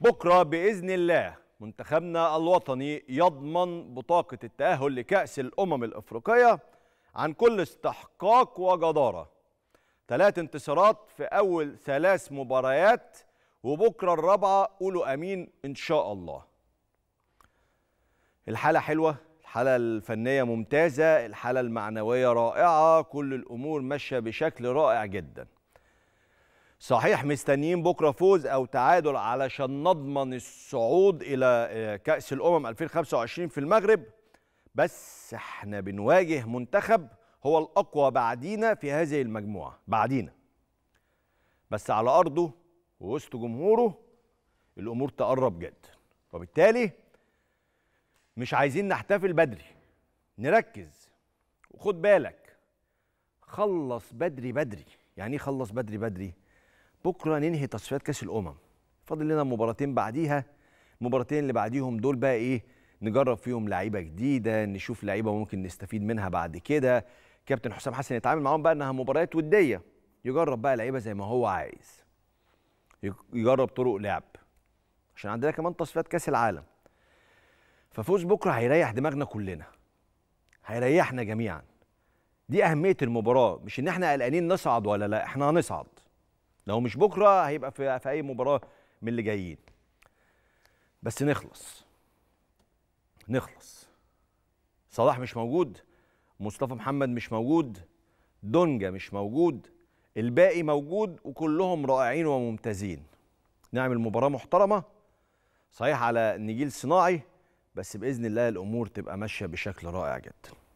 بكرة بإذن الله منتخبنا الوطني يضمن بطاقة التأهل لكأس الأمم الأفريقية عن كل استحقاق وجدارة ثلاث انتصارات في أول ثلاث مباريات وبكرة الرابعة قولوا أمين إن شاء الله الحالة حلوة الحالة الفنية ممتازة الحالة المعنوية رائعة كل الأمور ماشية بشكل رائع جداً صحيح مستنيين بكره فوز او تعادل علشان نضمن الصعود الى آه، كاس الامم 2025 في المغرب بس احنا بنواجه منتخب هو الاقوى بعدينا في هذه المجموعه بعدينا بس على ارضه ووسط جمهوره الامور تقرب جدا وبالتالي مش عايزين نحتفل بدري نركز وخد بالك خلص بدري بدري يعني ايه خلص بدري بدري بكره ننهي تصفيات كاس الامم فاضل لنا مباراتين بعديها المباراتين اللي بعديهم دول بقى ايه نجرب فيهم لعيبه جديده نشوف لعيبه ممكن نستفيد منها بعد كده كابتن حسام حسن يتعامل معاهم بقى انها مباريات وديه يجرب بقى لعيبه زي ما هو عايز يجرب طرق لعب عشان عندنا كمان تصفيات كاس العالم ففوز بكره هيريح دماغنا كلنا هيريحنا جميعا دي اهميه المباراه مش ان احنا قلقانين نصعد ولا لا احنا هنصعد لو مش بكره هيبقى في, في اي مباراه من اللي جايين بس نخلص نخلص صلاح مش موجود مصطفى محمد مش موجود دونجا مش موجود الباقي موجود وكلهم رائعين وممتازين نعمل مباراة محترمة صحيح على نجيل صناعي بس بإذن الله الأمور تبقى ماشية بشكل رائع جداً